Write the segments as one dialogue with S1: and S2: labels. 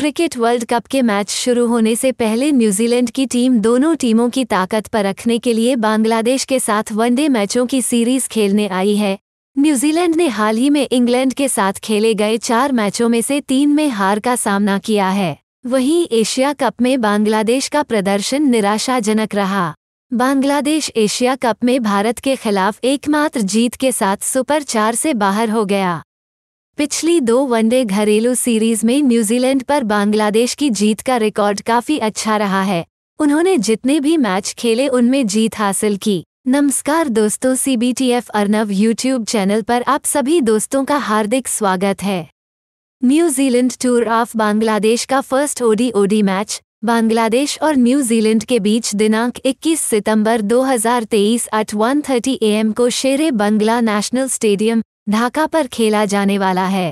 S1: cricket world cup के match शुरू होने से पहले न्यूजीलैंड की टीम दोनों टीमों की ताकत पर रखने के लिए बांग्लादेश के साथ वनडे मैचों की सीरीज खेलने आई है न्यूजीलैंड ने हाल ही में इंग्लैंड के साथ खेले गए चार मैचों में से तीन में हार का सामना किया है वहीं एशिया कप में बांग्लादेश का प्रदर्शन निराशाजनक रहा बांग्लादेश एशिया कप में भारत के खिलाफ एकमात्र जीत के साथ सुपर चार से बाहर हो गया पिछली दो वनडे घरेलू सीरीज में न्यूजीलैंड पर बांग्लादेश की जीत का रिकॉर्ड काफी अच्छा रहा है उन्होंने जितने भी मैच खेले उनमें जीत हासिल की नमस्कार दोस्तों सीबीटीएफ अर्नव यूट्यूब चैनल पर आप सभी दोस्तों का हार्दिक स्वागत है न्यूजीलैंड टूर ऑफ बांग्लादेश का first ODI ODI match Bangladesh और न्यूजीलैंड के बीच दिनांक 21 सितंबर 2023 एट वन एम को शेरे बंगला नेशनल स्टेडियम ढाका पर खेला जाने वाला है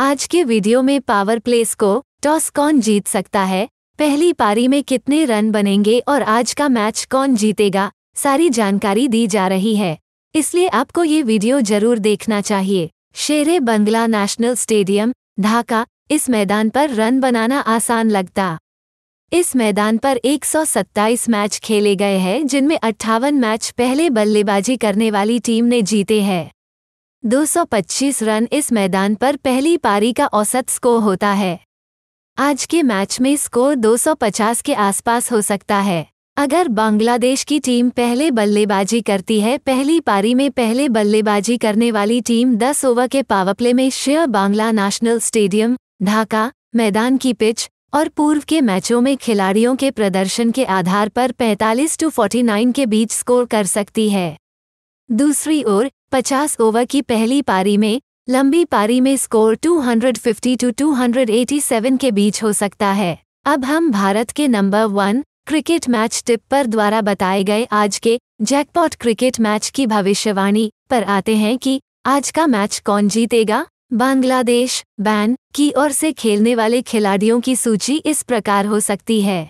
S1: आज के वीडियो में पावर प्लेस को टॉस कौन जीत सकता है पहली पारी में कितने रन बनेंगे और आज का मैच कौन जीतेगा सारी जानकारी दी जा रही है इसलिए आपको ये वीडियो जरूर देखना चाहिए शेर बंगला नेशनल स्टेडियम ढाका इस मैदान पर रन बनाना आसान लगता इस मैदान पर 127 मैच खेले गए हैं जिनमें अट्ठावन मैच पहले बल्लेबाजी करने वाली टीम ने जीते हैं 225 रन इस मैदान पर पहली पारी का औसत स्कोर होता है आज के मैच में स्कोर 250 के आसपास हो सकता है अगर बांग्लादेश की टीम पहले बल्लेबाजी करती है पहली पारी में पहले बल्लेबाजी करने वाली टीम 10 ओवर के पावरप्ले में शेयर बांग्ला नेशनल स्टेडियम ढाका मैदान की पिच और पूर्व के मैचों में खिलाड़ियों के प्रदर्शन के आधार पर 45 टू 49 के बीच स्कोर कर सकती है दूसरी ओर पचास ओवर की पहली पारी में लंबी पारी में स्कोर 250 टू 287 के बीच हो सकता है अब हम भारत के number one cricket match tip पर द्वारा बताए गए आज के जैकपॉट क्रिकेट मैच की भविष्यवाणी पर आते हैं कि आज का मैच कौन जीतेगा बांग्लादेश बैन की ओर से खेलने वाले खिलाड़ियों की सूची इस प्रकार हो सकती है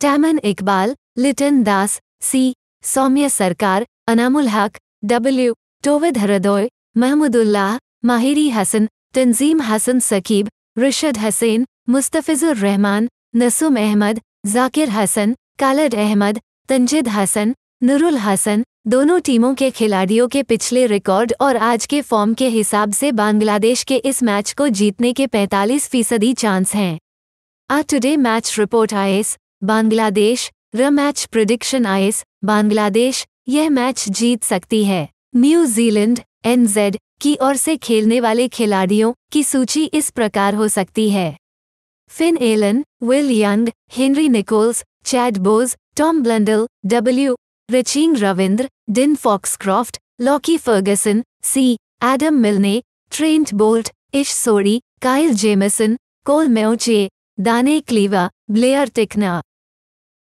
S1: टैमन इकबाल लिटन दास सी सौम्य सरकार अनामुल हक डब्ल्यू टोविद हरदोय महमूदुल्लाह माहिरी हसन तंजीम हसन सकीब रिशद हसैन मुस्तफ़िज़ुर रहमान नसुम अहमद जाकिर हसन कालड अहमद तंजिद हसन नुरुल हसन दोनों टीमों के खिलाड़ियों के पिछले रिकॉर्ड और आज के फॉर्म के हिसाब से बांग्लादेश के इस मैच को जीतने के 45 फीसदी चांस हैं आ टुडे मैच रिपोर्ट आइस बांग्लादेश र मैच प्रिडिक्शन आइस बांग्लादेश यह मैच जीत सकती है न्यूजीलैंड एनजेड की ओर से खेलने वाले खिलाड़ियों की सूची इस प्रकार हो सकती है Finn Allen Will Young Henry Nicholls Chad Bowes Tom Blundell W Rachin Ravindra Dean Foxcroft Lockie Ferguson C Adam Milne Trent Boult Ish Sodhi Kyle Jameson कोल मेउचे दाने क्लीवा ब्लेयर टिकना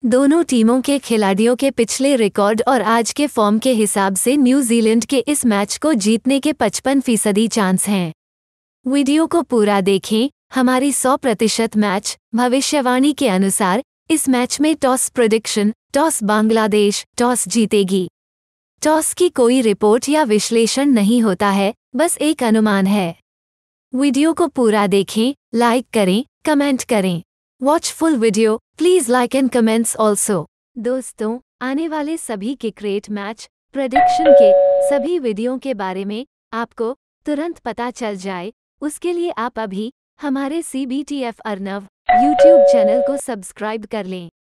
S1: दोनों टीमों के खिलाड़ियों के पिछले रिकॉर्ड और आज के फॉर्म के हिसाब से न्यूजीलैंड के इस मैच को जीतने के 55 फीसदी चांस हैं वीडियो को पूरा देखें हमारी 100 प्रतिशत मैच भविष्यवाणी के अनुसार इस मैच में toss prediction toss Bangladesh toss जीतेगी टॉस की कोई रिपोर्ट या विश्लेषण नहीं होता है बस एक अनुमान है वीडियो को पूरा देखें लाइक करें कमेंट करें watch full video please like and comments also दोस्तों आने वाले सभी क्रिकेट मैच प्रडिक्शन के सभी वीडियो के बारे में आपको तुरंत पता चल जाए उसके लिए आप अभी हमारे C B T F Arnav YouTube channel को सब्सक्राइब कर लें